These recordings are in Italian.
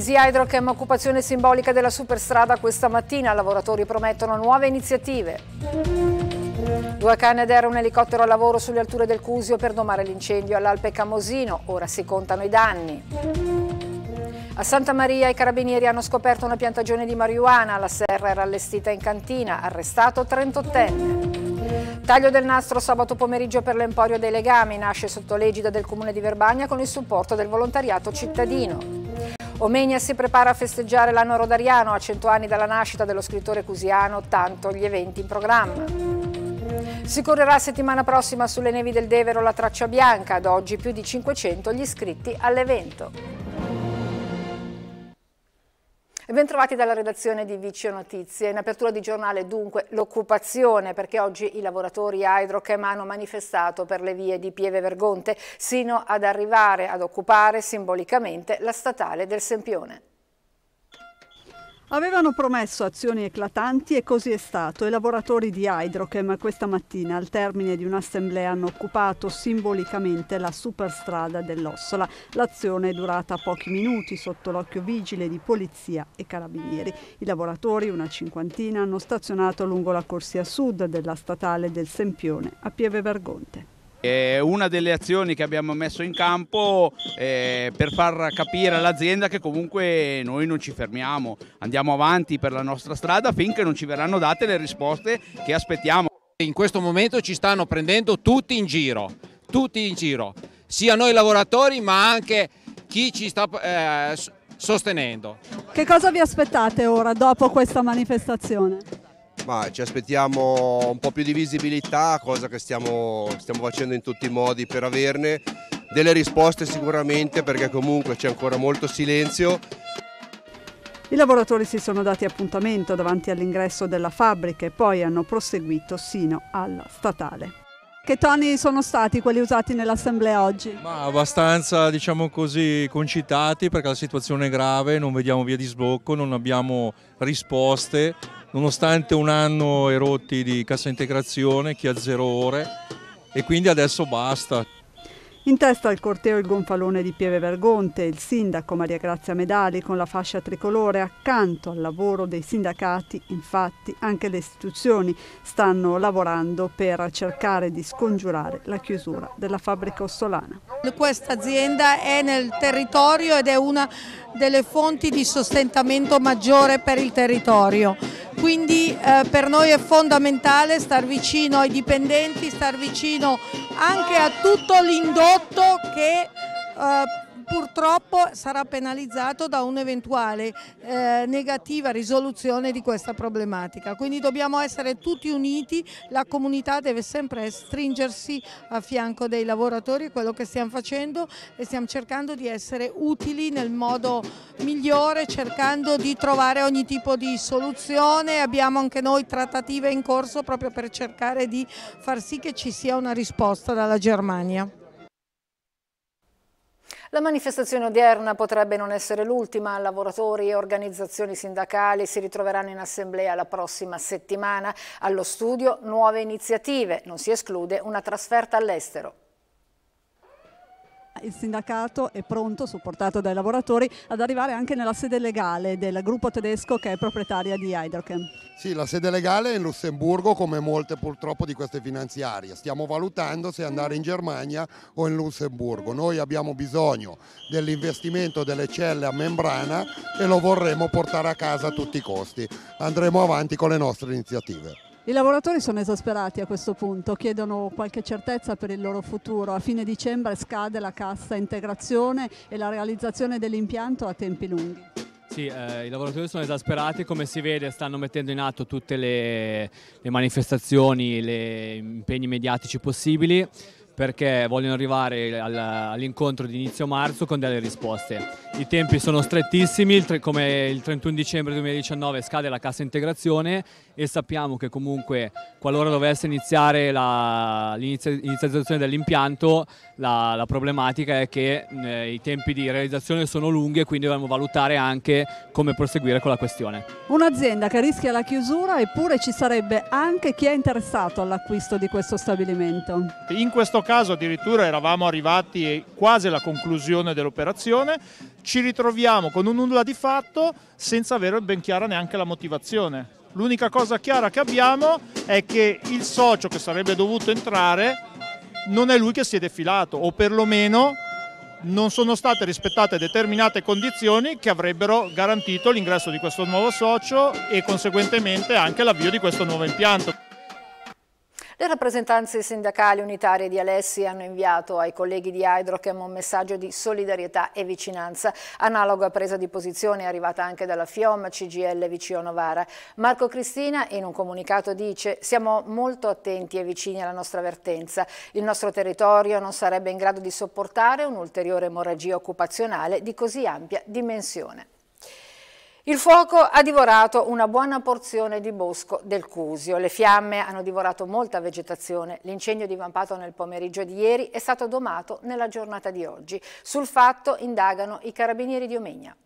Crisi Hydrochem, occupazione simbolica della superstrada questa mattina. Lavoratori promettono nuove iniziative. Due Canadair e un elicottero a lavoro sulle alture del Cusio per domare l'incendio all'Alpe Camosino. Ora si contano i danni. A Santa Maria i carabinieri hanno scoperto una piantagione di marijuana. La serra era allestita in cantina. Arrestato 38enne. Taglio del nastro sabato pomeriggio per l'Emporio dei Legami nasce sotto l'egida del comune di Verbagna con il supporto del volontariato cittadino. Omegna si prepara a festeggiare l'anno rodariano a 100 anni dalla nascita dello scrittore cusiano, tanto gli eventi in programma. Si correrà settimana prossima sulle nevi del Devero la traccia bianca, ad oggi più di 500 gli iscritti all'evento. Bentrovati dalla redazione di Vicio Notizie. In apertura di giornale dunque l'occupazione perché oggi i lavoratori a Hydrochem hanno manifestato per le vie di Pieve Vergonte sino ad arrivare ad occupare simbolicamente la statale del Sempione. Avevano promesso azioni eclatanti e così è stato. I lavoratori di Hydrochem questa mattina al termine di un'assemblea hanno occupato simbolicamente la superstrada dell'Ossola. L'azione è durata pochi minuti sotto l'occhio vigile di polizia e carabinieri. I lavoratori, una cinquantina, hanno stazionato lungo la corsia sud della statale del Sempione a Pieve Vergonte. È una delle azioni che abbiamo messo in campo eh, per far capire all'azienda che comunque noi non ci fermiamo, andiamo avanti per la nostra strada finché non ci verranno date le risposte che aspettiamo. In questo momento ci stanno prendendo tutti in giro, tutti in giro, sia noi lavoratori ma anche chi ci sta eh, sostenendo. Che cosa vi aspettate ora dopo questa manifestazione? Ma ci aspettiamo un po' più di visibilità, cosa che stiamo, stiamo facendo in tutti i modi per averne, delle risposte sicuramente perché comunque c'è ancora molto silenzio i lavoratori si sono dati appuntamento davanti all'ingresso della fabbrica e poi hanno proseguito sino alla statale. Che toni sono stati quelli usati nell'assemblea oggi? Ma abbastanza, diciamo così, concitati perché la situazione è grave, non vediamo via di sbocco, non abbiamo risposte nonostante un anno erotti di cassa integrazione, chi ha zero ore e quindi adesso basta. In testa al corteo il gonfalone di Pieve Vergonte, il sindaco Maria Grazia Medali con la fascia tricolore accanto al lavoro dei sindacati, infatti anche le istituzioni stanno lavorando per cercare di scongiurare la chiusura della fabbrica ossolana. Questa azienda è nel territorio ed è una delle fonti di sostentamento maggiore per il territorio quindi eh, per noi è fondamentale star vicino ai dipendenti, star vicino anche a tutto l'indotto che eh, purtroppo sarà penalizzato da un'eventuale eh, negativa risoluzione di questa problematica. Quindi dobbiamo essere tutti uniti, la comunità deve sempre stringersi a fianco dei lavoratori, è quello che stiamo facendo e stiamo cercando di essere utili nel modo migliore, cercando di trovare ogni tipo di soluzione. Abbiamo anche noi trattative in corso proprio per cercare di far sì che ci sia una risposta dalla Germania. La manifestazione odierna potrebbe non essere l'ultima. Lavoratori e organizzazioni sindacali si ritroveranno in assemblea la prossima settimana. Allo studio nuove iniziative. Non si esclude una trasferta all'estero il sindacato è pronto, supportato dai lavoratori, ad arrivare anche nella sede legale del gruppo tedesco che è proprietaria di Hydrogen. Sì, la sede legale è in Lussemburgo come molte purtroppo di queste finanziarie. Stiamo valutando se andare in Germania o in Lussemburgo. Noi abbiamo bisogno dell'investimento delle celle a membrana e lo vorremmo portare a casa a tutti i costi. Andremo avanti con le nostre iniziative. I lavoratori sono esasperati a questo punto, chiedono qualche certezza per il loro futuro. A fine dicembre scade la cassa integrazione e la realizzazione dell'impianto a tempi lunghi. Sì, eh, i lavoratori sono esasperati, come si vede stanno mettendo in atto tutte le, le manifestazioni, gli impegni mediatici possibili perché vogliono arrivare all'incontro di inizio marzo con delle risposte. I tempi sono strettissimi, come il 31 dicembre 2019 scade la cassa integrazione e sappiamo che comunque qualora dovesse iniziare l'inizializzazione dell'impianto la, la, problematica è che eh, i tempi di realizzazione sono lunghi e quindi dobbiamo valutare anche come proseguire con la questione. Un'azienda che rischia la chiusura eppure ci sarebbe anche chi è interessato all'acquisto di questo stabilimento. In questo caso addirittura eravamo arrivati quasi alla conclusione dell'operazione, ci ritroviamo con un nulla di fatto senza avere ben chiara neanche la motivazione. L'unica cosa chiara che abbiamo è che il socio che sarebbe dovuto entrare non è lui che si è defilato o perlomeno non sono state rispettate determinate condizioni che avrebbero garantito l'ingresso di questo nuovo socio e conseguentemente anche l'avvio di questo nuovo impianto. Le rappresentanze sindacali unitarie di Alessi hanno inviato ai colleghi di Hydrochem un messaggio di solidarietà e vicinanza. Analoga presa di posizione è arrivata anche dalla FIOM CGL Vicio Novara. Marco Cristina in un comunicato dice siamo molto attenti e vicini alla nostra vertenza. Il nostro territorio non sarebbe in grado di sopportare un'ulteriore emorragia occupazionale di così ampia dimensione. Il fuoco ha divorato una buona porzione di bosco del Cusio. Le fiamme hanno divorato molta vegetazione. L'incendio divampato nel pomeriggio di ieri è stato domato nella giornata di oggi. Sul fatto indagano i carabinieri di Omegna.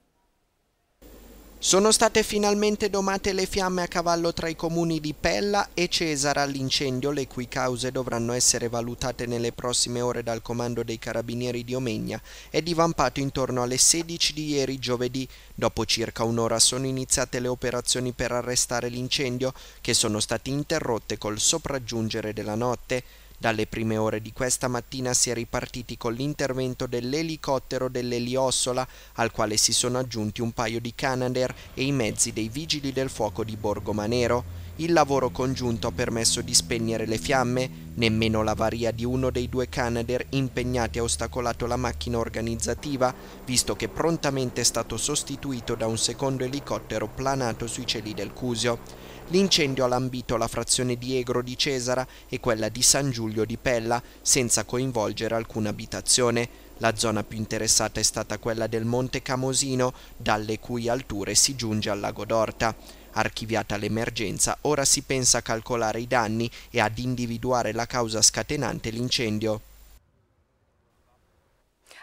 Sono state finalmente domate le fiamme a cavallo tra i comuni di Pella e Cesara all'incendio, le cui cause dovranno essere valutate nelle prossime ore dal comando dei carabinieri di Omegna, è divampato intorno alle 16 di ieri giovedì. Dopo circa un'ora sono iniziate le operazioni per arrestare l'incendio, che sono state interrotte col sopraggiungere della notte. Dalle prime ore di questa mattina si è ripartiti con l'intervento dell'elicottero dell'Eliossola, al quale si sono aggiunti un paio di Canadair e i mezzi dei vigili del fuoco di Borgo Manero. Il lavoro congiunto ha permesso di spegnere le fiamme, nemmeno l'avaria di uno dei due Canadair impegnati ha ostacolato la macchina organizzativa, visto che prontamente è stato sostituito da un secondo elicottero planato sui cieli del Cusio. L'incendio ha lambito la frazione di Egro di Cesara e quella di San Giulio di Pella, senza coinvolgere alcuna abitazione. La zona più interessata è stata quella del Monte Camosino, dalle cui alture si giunge al lago d'Orta. Archiviata l'emergenza, ora si pensa a calcolare i danni e ad individuare la causa scatenante l'incendio.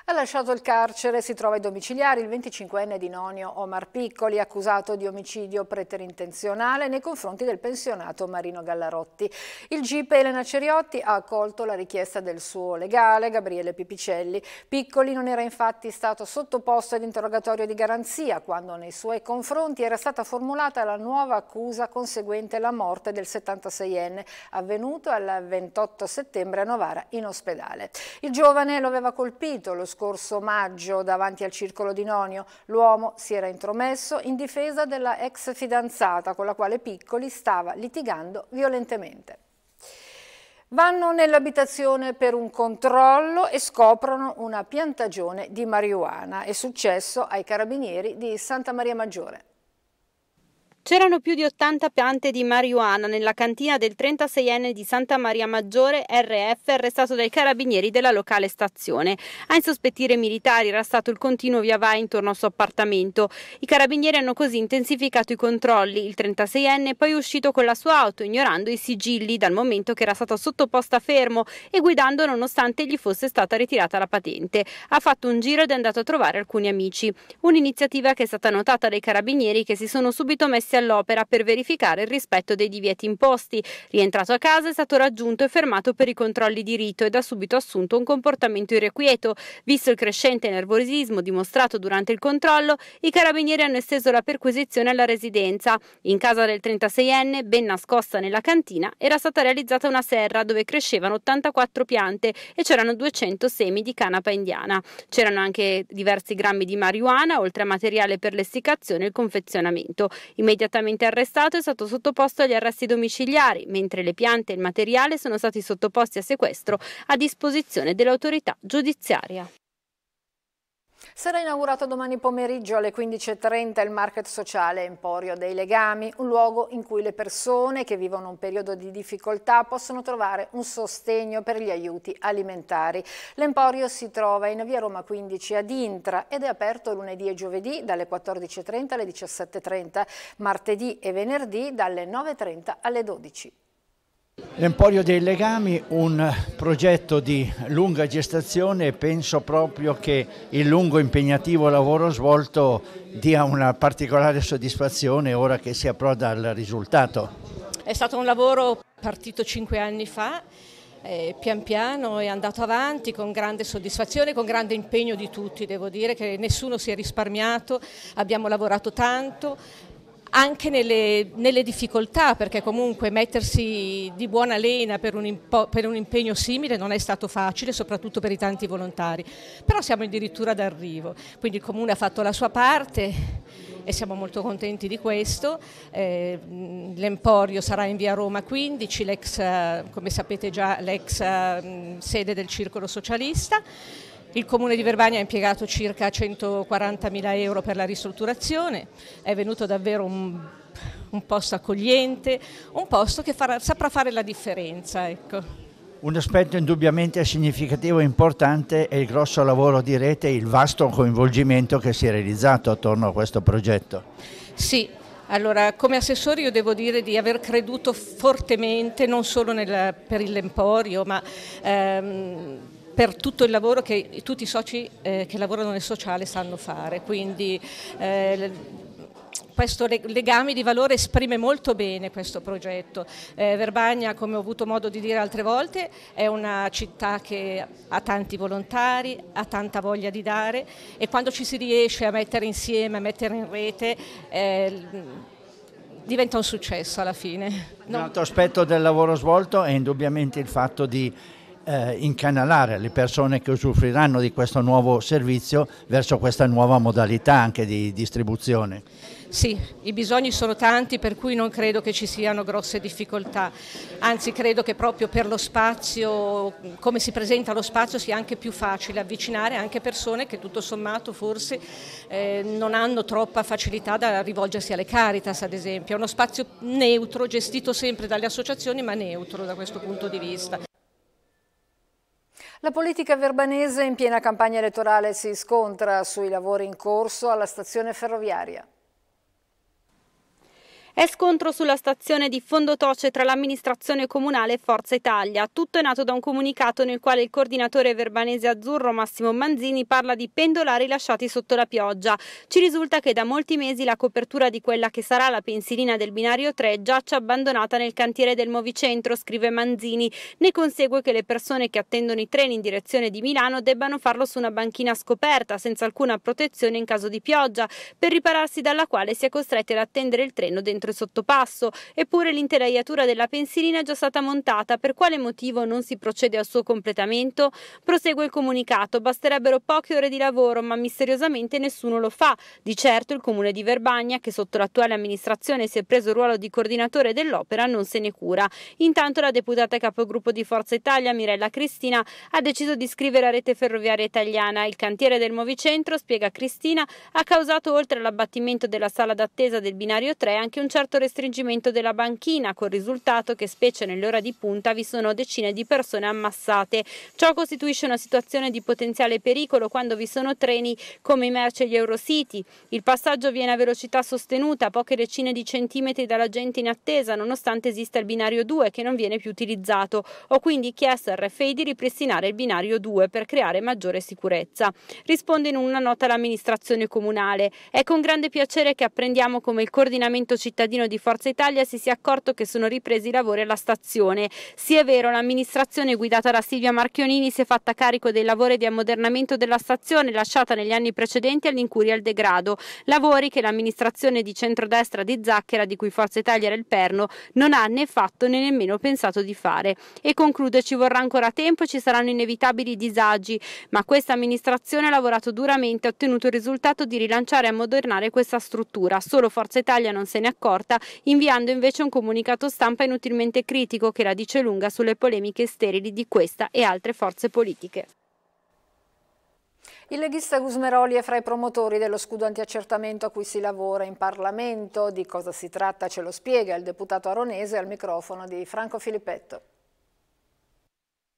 Ha lasciato il carcere, si trova ai domiciliari il 25enne di Nonio Omar Piccoli, accusato di omicidio preterintenzionale nei confronti del pensionato Marino Gallarotti. Il GIP Elena Ceriotti ha accolto la richiesta del suo legale Gabriele Pipicelli. Piccoli non era infatti stato sottoposto ad interrogatorio di garanzia quando nei suoi confronti era stata formulata la nuova accusa conseguente alla morte del 76enne avvenuto il 28 settembre a Novara in ospedale. Il giovane lo aveva colpito, lo scorso maggio davanti al circolo di Nonio. L'uomo si era intromesso in difesa della ex fidanzata con la quale Piccoli stava litigando violentemente. Vanno nell'abitazione per un controllo e scoprono una piantagione di marijuana. È successo ai carabinieri di Santa Maria Maggiore. C'erano più di 80 piante di marijuana nella cantina del 36enne di Santa Maria Maggiore RF arrestato dai carabinieri della locale stazione. A insospettire i militari era stato il continuo via vai intorno al suo appartamento. I carabinieri hanno così intensificato i controlli. Il 36enne è poi uscito con la sua auto ignorando i sigilli dal momento che era stata sottoposta a fermo e guidando nonostante gli fosse stata ritirata la patente. Ha fatto un giro ed è andato a trovare alcuni amici. Un'iniziativa che è stata notata dai carabinieri che si sono subito messi messi all'opera per verificare il rispetto dei divieti imposti. Rientrato a casa è stato raggiunto e fermato per i controlli di rito ed ha subito assunto un comportamento irrequieto. Visto il crescente nervosismo dimostrato durante il controllo, i carabinieri hanno esteso la perquisizione alla residenza. In casa del 36enne, ben nascosta nella cantina, era stata realizzata una serra dove crescevano 84 piante e c'erano 200 semi di canapa indiana. C'erano anche diversi grammi di marijuana, oltre a materiale per l'essiccazione e il confezionamento. I immediatamente arrestato è stato sottoposto agli arresti domiciliari, mentre le piante e il materiale sono stati sottoposti a sequestro a disposizione dell'autorità giudiziaria. Sarà inaugurato domani pomeriggio alle 15.30 il Market Sociale Emporio dei Legami, un luogo in cui le persone che vivono un periodo di difficoltà possono trovare un sostegno per gli aiuti alimentari. L'Emporio si trova in via Roma 15 ad Intra ed è aperto lunedì e giovedì dalle 14.30 alle 17.30, martedì e venerdì dalle 9.30 alle 12.00. L'Emporio dei Legami, un progetto di lunga gestazione e penso proprio che il lungo impegnativo lavoro svolto dia una particolare soddisfazione ora che si approda al risultato. È stato un lavoro partito cinque anni fa, eh, pian piano è andato avanti con grande soddisfazione, con grande impegno di tutti, devo dire che nessuno si è risparmiato, abbiamo lavorato tanto, anche nelle, nelle, difficoltà, perché comunque mettersi di buona lena per un, per un, impegno simile non è stato facile, soprattutto per i tanti volontari. Però siamo addirittura d'arrivo, quindi il Comune ha fatto la sua parte e siamo molto contenti di questo. Eh, L'Emporio sarà in via Roma 15, come sapete già l'ex mm, sede del Circolo Socialista. Il Comune di Verbania ha impiegato circa 140.000 euro per la ristrutturazione, è venuto davvero un, un posto accogliente, un posto che farà, saprà fare la differenza. Ecco. Un aspetto indubbiamente significativo e importante è il grosso lavoro di rete e il vasto coinvolgimento che si è realizzato attorno a questo progetto. Sì, allora, come assessore io devo dire di aver creduto fortemente non solo nel, per il Lemporio, ma ehm, per tutto il lavoro che tutti i soci eh, che lavorano nel sociale sanno fare. Quindi, eh, questo legame di valore esprime molto bene questo progetto. Eh, Verbagna, come ho avuto modo di dire altre volte, è una città che ha tanti volontari, ha tanta voglia di dare e quando ci si riesce a mettere insieme, a mettere in rete, eh, diventa un successo alla fine. Un altro aspetto del lavoro svolto è indubbiamente il fatto di eh, incanalare le persone che usufruiranno di questo nuovo servizio verso questa nuova modalità anche di distribuzione. Sì, i bisogni sono tanti per cui non credo che ci siano grosse difficoltà, anzi credo che proprio per lo spazio, come si presenta lo spazio sia anche più facile avvicinare anche persone che tutto sommato forse eh, non hanno troppa facilità da rivolgersi alle Caritas ad esempio, è uno spazio neutro gestito sempre dalle associazioni ma neutro da questo punto di vista. La politica verbanese in piena campagna elettorale si scontra sui lavori in corso alla stazione ferroviaria. È scontro sulla stazione di Fondotoce tra l'amministrazione comunale e Forza Italia. Tutto è nato da un comunicato nel quale il coordinatore verbanese azzurro Massimo Manzini parla di pendolari lasciati sotto la pioggia. Ci risulta che da molti mesi la copertura di quella che sarà la pensilina del binario 3 giace abbandonata nel cantiere del Movicentro, scrive Manzini. Ne consegue che le persone che attendono i treni in direzione di Milano debbano farlo su una banchina scoperta, senza alcuna protezione in caso di pioggia, per ripararsi dalla quale si è costretti ad attendere il treno dentro oltre sottopasso, eppure l'interaiatura della pensilina è già stata montata, per quale motivo non si procede al suo completamento? Prosegue il comunicato, basterebbero poche ore di lavoro, ma misteriosamente nessuno lo fa. Di certo il comune di Verbagna, che sotto l'attuale amministrazione si è preso il ruolo di coordinatore dell'opera, non se ne cura. Intanto la deputata capogruppo di Forza Italia, Mirella Cristina, ha deciso di scrivere a Rete Ferroviaria Italiana. Il cantiere del Movicentro, spiega Cristina, ha causato oltre all'abbattimento della sala d'attesa del binario 3 anche un certo certo restringimento della banchina, col risultato che specie nell'ora di punta vi sono decine di persone ammassate. Ciò costituisce una situazione di potenziale pericolo quando vi sono treni come i Merce e gli Eurocity. Il passaggio viene a velocità sostenuta, poche decine di centimetri dalla gente in attesa, nonostante esista il binario 2 che non viene più utilizzato. Ho quindi chiesto al RFI di ripristinare il binario 2 per creare maggiore sicurezza. Risponde in una nota l'amministrazione comunale. È con grande piacere che apprendiamo come il coordinamento cittadino cittadino di Forza Italia si sia accorto che sono ripresi i lavori alla stazione. Sì è vero, l'amministrazione guidata da Silvia Marchionini si è fatta carico dei lavori di ammodernamento della stazione lasciata negli anni precedenti all'incuria e al degrado, lavori che l'amministrazione di centrodestra di Zacchera, di cui Forza Italia era il perno, non ha né fatto né nemmeno pensato di fare. E concludo, ci vorrà ancora tempo e ci saranno inevitabili disagi, ma questa amministrazione ha lavorato duramente e ha ottenuto il risultato di rilanciare e ammodernare questa struttura. Solo Forza Italia non se ne accorge accorta, inviando invece un comunicato stampa inutilmente critico che la dice lunga sulle polemiche sterili di questa e altre forze politiche. Il leghista Gusmeroli è fra i promotori dello scudo antiaccertamento a cui si lavora in Parlamento. Di cosa si tratta ce lo spiega il deputato aronese al microfono di Franco Filippetto.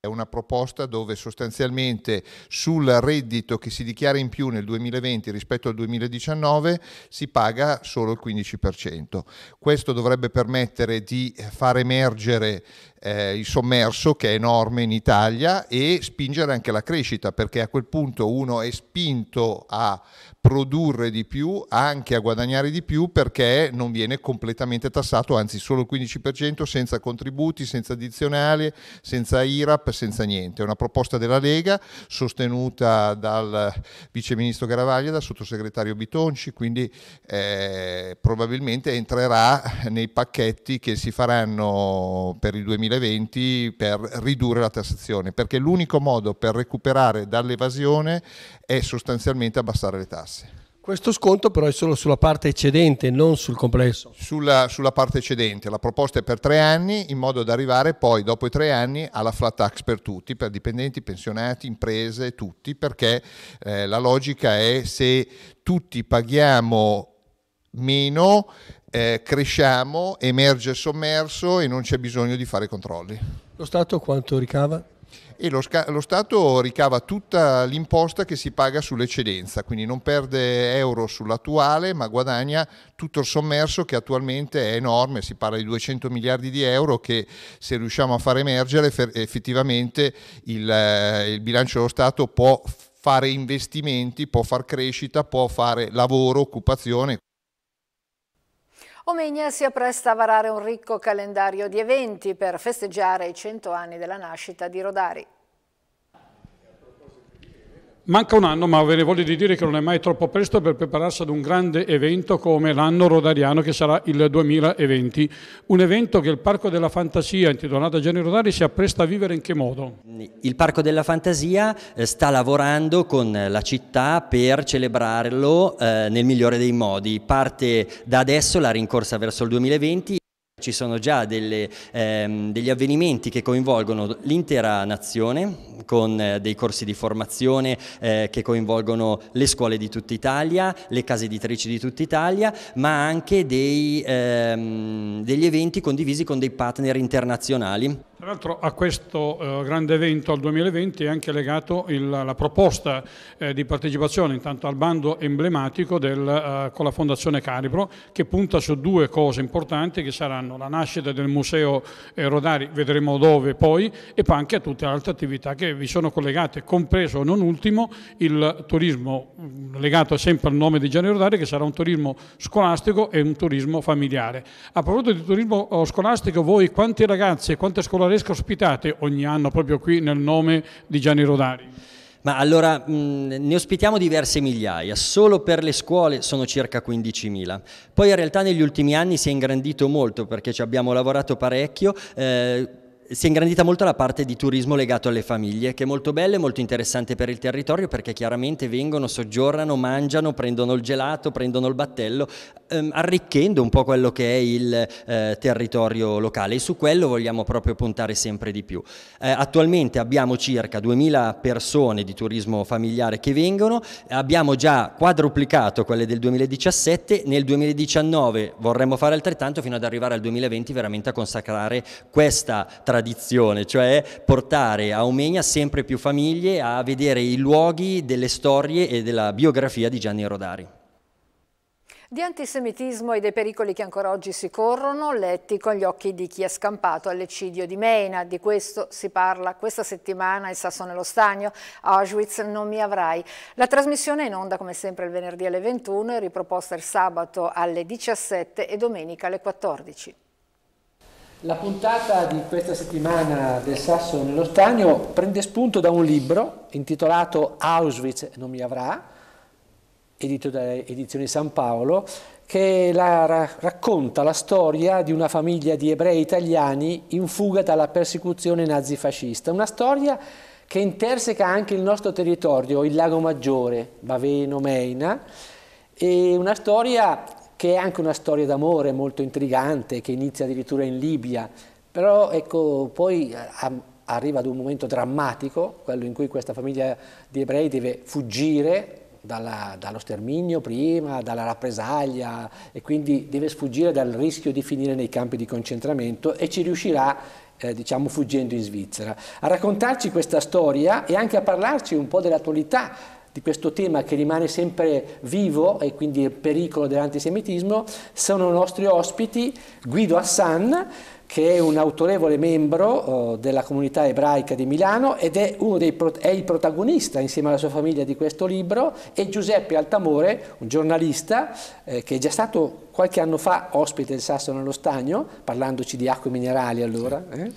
È una proposta dove sostanzialmente sul reddito che si dichiara in più nel 2020 rispetto al 2019 si paga solo il 15%. Questo dovrebbe permettere di far emergere eh, il sommerso che è enorme in Italia e spingere anche la crescita perché a quel punto uno è spinto a produrre di più, anche a guadagnare di più perché non viene completamente tassato, anzi solo il 15% senza contributi, senza addizionali, senza IRAP, senza niente. È una proposta della Lega sostenuta dal vice ministro Garavaglia, dal sottosegretario Bitonci, quindi eh, probabilmente entrerà nei pacchetti che si faranno per il 2020 per ridurre la tassazione, perché l'unico modo per recuperare dall'evasione è sostanzialmente abbassare le tasse. Questo sconto però è solo sulla parte eccedente, non sul complesso. Sulla, sulla, parte eccedente, la proposta è per tre anni in modo da arrivare poi dopo i tre anni alla flat tax per tutti, per dipendenti, pensionati, imprese, tutti, perché eh, la logica è se tutti paghiamo meno, eh, cresciamo, emerge sommerso e non c'è bisogno di fare controlli. Lo Stato quanto ricava? e lo, lo, Stato ricava tutta l'imposta che si paga sull'eccedenza, quindi non perde euro sull'attuale ma guadagna tutto il sommerso che attualmente è enorme, si parla di 200 miliardi di euro che se riusciamo a far emergere effettivamente il, eh, il bilancio dello Stato può fare investimenti, può far crescita, può fare lavoro, occupazione. Omegna si appresta a varare un ricco calendario di eventi per festeggiare i 100 anni della nascita di Rodari. Manca un anno, ma ve ne voglio dire che non è mai troppo presto per prepararsi ad un grande evento come l'anno rodariano che sarà il 2020. Un evento che il Parco della Fantasia, intitolato a Gianni Rodari, si appresta a vivere in che modo? Il Parco della Fantasia eh, sta lavorando con la città per celebrarlo eh, nel migliore dei modi. Parte da adesso la rincorsa verso il 2020 ci sono già delle, ehm, degli avvenimenti che coinvolgono l'intera nazione con eh, dei corsi di formazione eh, che coinvolgono le scuole di tutta Italia, le case editrici di tutta Italia, ma anche dei, ehm, degli eventi condivisi con dei partner internazionali. Tra l'altro a questo eh, grande evento al 2020 è anche legato il, la proposta eh, di partecipazione intanto al bando emblematico del, eh, con la Fondazione Calibro che punta su due cose importanti che saranno la nascita del Museo eh, Rodari, vedremo dove poi, e poi anche a tutte le altre attività che vi sono collegate, compreso non ultimo il turismo mm, legato sempre al nome di Gianni Rodari che sarà un turismo scolastico e un turismo familiare. A proposito di turismo oh, scolastico, voi quanti ragazzi e quante scolari Sarresca ospitate ogni anno proprio qui nel nome di Gianni Rodari? Ma allora mm, ne ospitiamo diverse migliaia, solo per le scuole sono circa 15.000. Poi in realtà negli ultimi anni si è ingrandito molto perché ci abbiamo lavorato parecchio. Eh, si è ingrandita molto la parte di turismo legato alle famiglie, che è molto bella e molto interessante per il territorio perché chiaramente vengono, soggiornano, mangiano, prendono il gelato, prendono il battello, ehm, arricchendo un po' quello che è il eh, territorio locale e su quello vogliamo proprio puntare sempre di più. Eh, attualmente abbiamo circa 2000 persone di turismo familiare che vengono, abbiamo già quadruplicato quelle del 2017, nel 2019 vorremmo fare altrettanto fino ad arrivare al 2020 veramente a consacrare questa tragedia tradizione, cioè portare a Omegna sempre più famiglie a vedere i luoghi delle storie e della biografia di Gianni Rodari. Di antisemitismo e dei pericoli che ancora oggi si corrono, letti con gli occhi di chi è scampato all'eccidio di Meina. Di questo si parla questa settimana in Sasso nello Stagno, Auschwitz non mi avrai. La trasmissione è in onda come sempre il venerdì alle 21 e riproposta il sabato alle 17 e domenica alle 14. La puntata di questa settimana del Sasso nello Stagno prende spunto da un libro intitolato Auschwitz non mi avrà, edito da edizioni San Paolo, che la racconta la storia di una famiglia di ebrei italiani in fuga dalla persecuzione nazifascista. Una storia che interseca anche il nostro territorio, il Lago Maggiore, Baveno, Meina, e una storia che è anche una storia d'amore molto intrigante, che inizia addirittura in Libia, però ecco, poi eh, a, arriva ad un momento drammatico, quello in cui questa famiglia di ebrei deve fuggire dalla, dallo sterminio prima, dalla rappresaglia e quindi deve sfuggire dal rischio di finire nei campi di concentramento e ci riuscirà eh, diciamo fuggendo in Svizzera. A raccontarci questa storia e anche a parlarci un po' dell'attualità di questo tema che rimane sempre vivo e quindi il pericolo dell'antisemitismo sono i nostri ospiti Guido Hassan, che è un autorevole membro oh, della comunità ebraica di Milano ed è, dei, è, il protagonista insieme alla sua famiglia di questo libro e Giuseppe Altamore, un giornalista eh, che è già stato qualche anno fa ospite del Sasso nello Stagno, parlandoci di acque minerali allora, eh?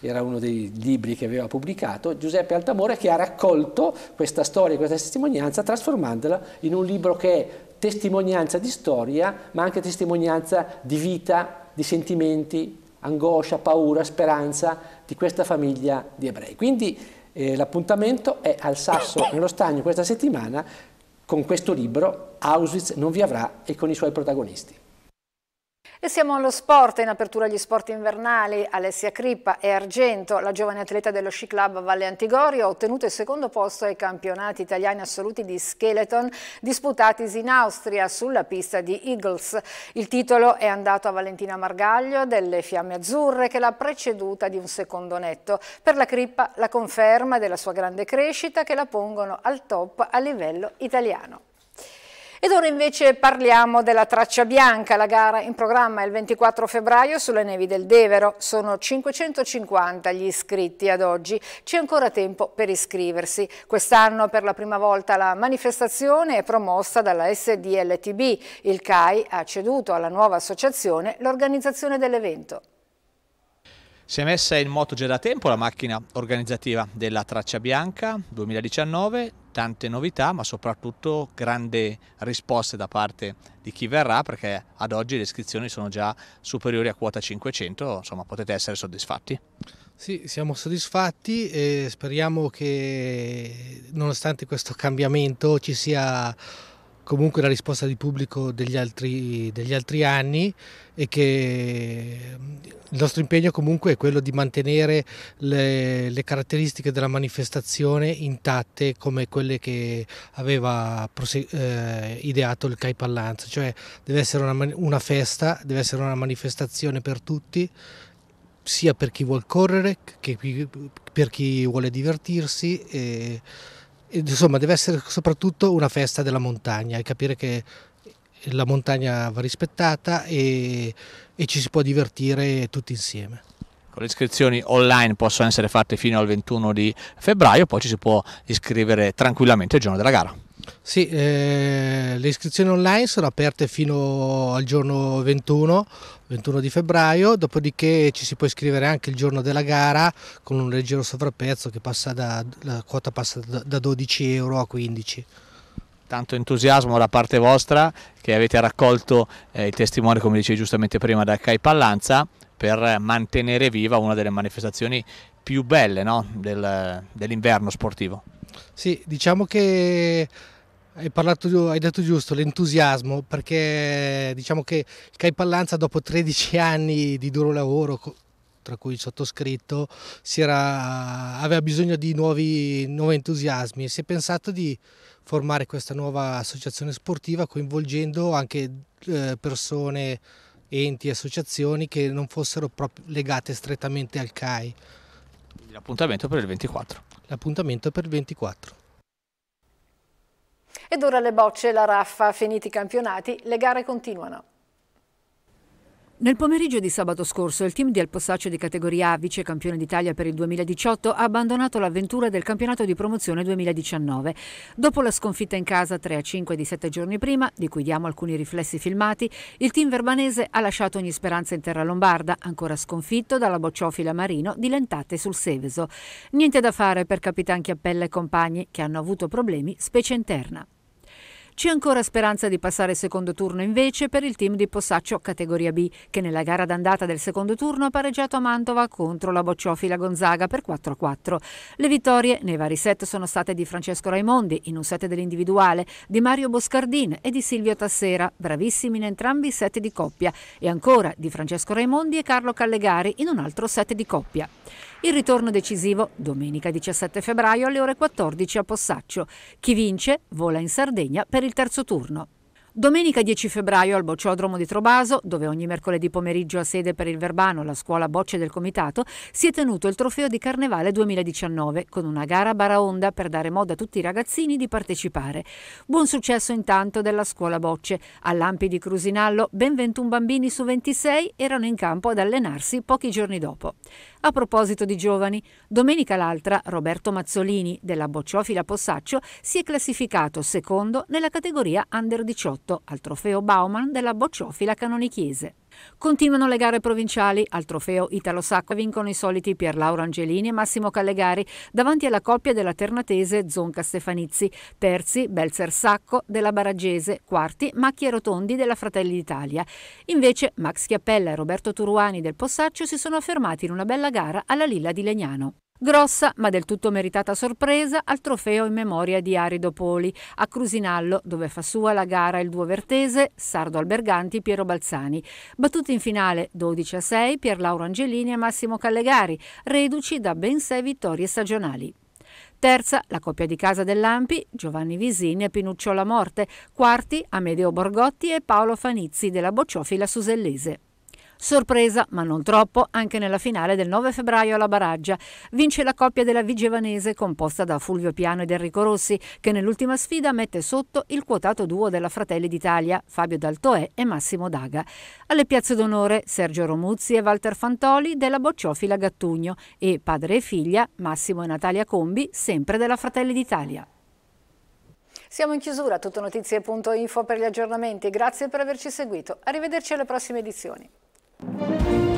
era uno dei libri che aveva pubblicato, Giuseppe Altamore che ha raccolto questa storia, questa testimonianza trasformandola in un libro che è testimonianza di storia ma anche testimonianza di vita, di sentimenti, angoscia, paura, speranza di questa famiglia di ebrei. Quindi eh, l'appuntamento è al Sasso nello Stagno questa settimana con questo libro Auschwitz non vi avrà e con i suoi protagonisti. E siamo allo sport, in apertura agli sport invernali, Alessia Crippa e Argento, la giovane atleta dello sci club Valle Antigorio, ha ottenuto il secondo posto ai campionati italiani assoluti di skeleton disputatisi in Austria sulla pista di Eagles. Il titolo è andato a Valentina Margaglio delle Fiamme Azzurre che l'ha preceduta di un secondo netto. Per la Crippa la conferma della sua grande crescita che la pongono al top a livello italiano. Ed ora invece parliamo della traccia bianca, la gara in programma il 24 febbraio sulle nevi del Devero. Sono 550 gli iscritti ad oggi, c'è ancora tempo per iscriversi. Quest'anno per la prima volta la manifestazione è promossa dalla SDLTB. Il CAI ha ceduto alla nuova associazione l'organizzazione dell'evento. Si è messa in moto già da tempo la macchina organizzativa della Traccia Bianca 2019, tante novità ma soprattutto grandi risposte da parte di chi verrà perché ad oggi le iscrizioni sono già superiori a quota 500, insomma potete essere soddisfatti. Sì, siamo soddisfatti e speriamo che nonostante questo cambiamento ci sia comunque la risposta di pubblico degli altri, degli altri, anni e che il nostro impegno comunque è quello di mantenere le, le caratteristiche della manifestazione intatte come quelle che aveva eh, ideato il CAI Pallanza, cioè deve essere una, una festa, deve essere una manifestazione per tutti, sia per chi vuole correre che per chi vuole divertirsi. E, Insomma, deve essere soprattutto una festa della montagna e capire che la montagna va rispettata e, e ci si può divertire tutti insieme. Le iscrizioni online possono essere fatte fino al 21 di febbraio, poi ci si può iscrivere tranquillamente il giorno della gara. Sì, eh, le iscrizioni online sono aperte fino al giorno 21, 21 di febbraio, dopodiché ci si può iscrivere anche il giorno della gara con un leggero sovrapprezzo che passa da, la quota passa da 12 euro a 15 tanto entusiasmo da parte vostra che avete raccolto eh, i testimoni, come dicevi giustamente prima, da Cai Pallanza per mantenere viva una delle manifestazioni più belle no? Del, dell'inverno sportivo. Sì, diciamo che hai, parlato, hai, detto giusto, l'entusiasmo, perché diciamo che il CAI Pallanza dopo 13 anni di duro lavoro, tra cui il sottoscritto, era, aveva bisogno di nuovi, nuovi entusiasmi e si è pensato di formare questa nuova associazione sportiva coinvolgendo anche eh, persone, enti, associazioni che non fossero proprio legate strettamente al CAI. L'appuntamento per il 24. L'appuntamento per il 24. Ed ora le bocce e la raffa, finiti i campionati, le gare continuano. Nel pomeriggio di sabato scorso il team di Alpossaccio di categoria A, vice campione d'Italia per il 2018, ha abbandonato l'avventura del campionato di promozione 2019. Dopo la sconfitta in casa 3-5 di sette giorni prima, di cui diamo alcuni riflessi filmati, il team verbanese ha lasciato ogni speranza in terra lombarda, ancora sconfitto dalla bocciofila Marino di Lentate sul Seveso. Niente da fare per Capitan Chiappella e compagni, che hanno avuto problemi, specie interna. C'è ancora speranza di passare il secondo turno invece per il team di Possaccio categoria B, che nella gara d'andata del secondo turno ha pareggiato a Mantova contro la bocciofila Gonzaga per 4-4. Le vittorie nei vari set sono state di Francesco Raimondi in un set dell'individuale, di Mario Boscardin e di Silvio Tassera, bravissimi in entrambi i set di coppia, e ancora di Francesco Raimondi e Carlo Callegari in un altro set di coppia. Il ritorno decisivo domenica 17 febbraio alle ore 14 a Possaccio. Chi vince vola in Sardegna per il terzo turno. Domenica 10 febbraio al bocciodromo di Trobaso, dove ogni mercoledì pomeriggio ha sede per il Verbano la scuola bocce del comitato, si è tenuto il trofeo di Carnevale 2019 con una gara a baraonda per dare modo a tutti i ragazzini di partecipare. Buon successo intanto della scuola bocce. All'Ampi di Crusinallo ben 21 bambini su 26 erano in campo ad allenarsi pochi giorni dopo. A proposito di giovani, domenica l'altra Roberto Mazzolini della bocciofila Possaccio si è classificato secondo nella categoria Under 18 Porto al trofeo Bauman della bocciofila canonichiese. Continuano le gare provinciali. Al trofeo Italo Sacco vincono i soliti Pierlauro Angelini e Massimo Callegari davanti alla coppia della ternatese Zonca Stefanizzi, terzi Belzer Sacco della Baraggese, quarti Macchi Rotondi della Fratelli d'Italia. Invece Max Chiappella e Roberto Turuani del Possaccio si sono fermati in una bella gara alla Lilla di Legnano. Grossa ma del tutto meritata sorpresa al trofeo in memoria di Arido Poli a Crusinallo, dove fa sua la gara il duo vertese Sardo Alberganti Piero Balzani. Battuti in finale 12 a 6 Pierlauro Angelini e Massimo Callegari, reduci da ben sei vittorie stagionali. Terza, la coppia di casa dell'Ampi, Giovanni Visini e Pinuccio Morte. Quarti, Amedeo Borgotti e Paolo Fanizzi della Bocciofila Susellese. Sorpresa, ma non troppo, anche nella finale del 9 febbraio alla Baraggia. Vince la coppia della Vigevanese composta da Fulvio Piano ed Enrico Rossi, che nell'ultima sfida mette sotto il quotato duo della Fratelli d'Italia, Fabio Daltoè e Massimo Daga. Alle piazze d'onore Sergio Romuzzi e Walter Fantoli della Bocciofila Gattugno e padre e figlia Massimo e Natalia Combi, sempre della Fratelli d'Italia. Siamo in chiusura, tutto notizie.info per gli aggiornamenti. Grazie per averci seguito. Arrivederci alle prossime edizioni. Thank you.